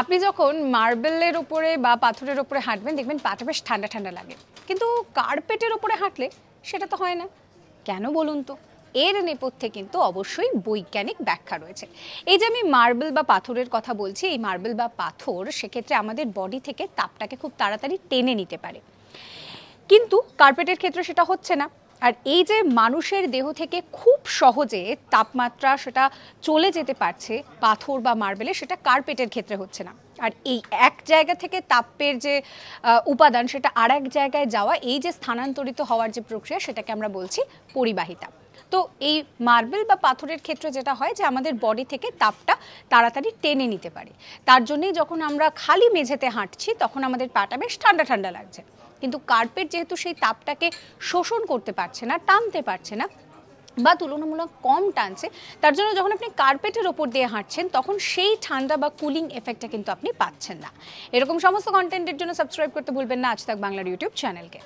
আপনি যখন মার্বেলের উপরে বা পাথরের উপরে হাঁটবেন দেখবেন পাটা বেশ ঠান্ডা ঠান্ডা লাগে কিন্তু কার্পেটের ওপরে হাঁটলে সেটা তো হয় না কেন বলুন তো এর নেপথ্যে কিন্তু অবশ্যই বৈজ্ঞানিক ব্যাখ্যা রয়েছে এই যে আমি মার্বেল বা পাথরের কথা বলছি এই মার্বেল বা পাথর সেক্ষেত্রে আমাদের বডি থেকে তাপটাকে খুব তাড়াতাড়ি টেনে নিতে পারে কিন্তু কার্পেটের ক্ষেত্রে সেটা হচ্ছে না আর এই যে মানুষের দেহ থেকে খুব সহজে তাপমাত্রা সেটা চলে যেতে পারছে পাথর বা মার্বেলে সেটা কার্পেটের ক্ষেত্রে হচ্ছে না আর এই এক জায়গা থেকে তাপের যে উপাদান সেটা আর এক জায়গায় যাওয়া এই যে স্থানান্তরিত হওয়ার যে প্রক্রিয়া সেটাকে আমরা বলছি পরিবাহিতা তো এই মার্বেল বা পাথরের ক্ষেত্রে যেটা হয় যে আমাদের বডি থেকে তাপটা তাড়াতাড়ি টেনে নিতে পারে তার জন্যেই যখন আমরা খালি মেঝেতে হাঁটছি তখন আমাদের পাটা বেশ ঠান্ডা ঠান্ডা লাগছে কিন্তু কার্পেট যেহেতু সেই তাপটাকে শোষণ করতে পারছে না টানতে পারছে না বা তুলনামূলক কম টানছে তার জন্য যখন আপনি কার্পেটের ওপর দিয়ে হাঁটছেন তখন সেই ঠান্ডা বা কুলিং এফেক্টটা কিন্তু আপনি পাচ্ছেন না এরকম সমস্ত কন্টেন্টের জন্য সাবস্ক্রাইব করতে ভুলবেন না আজ তাক বাংলার ইউটিউব চ্যানেলকে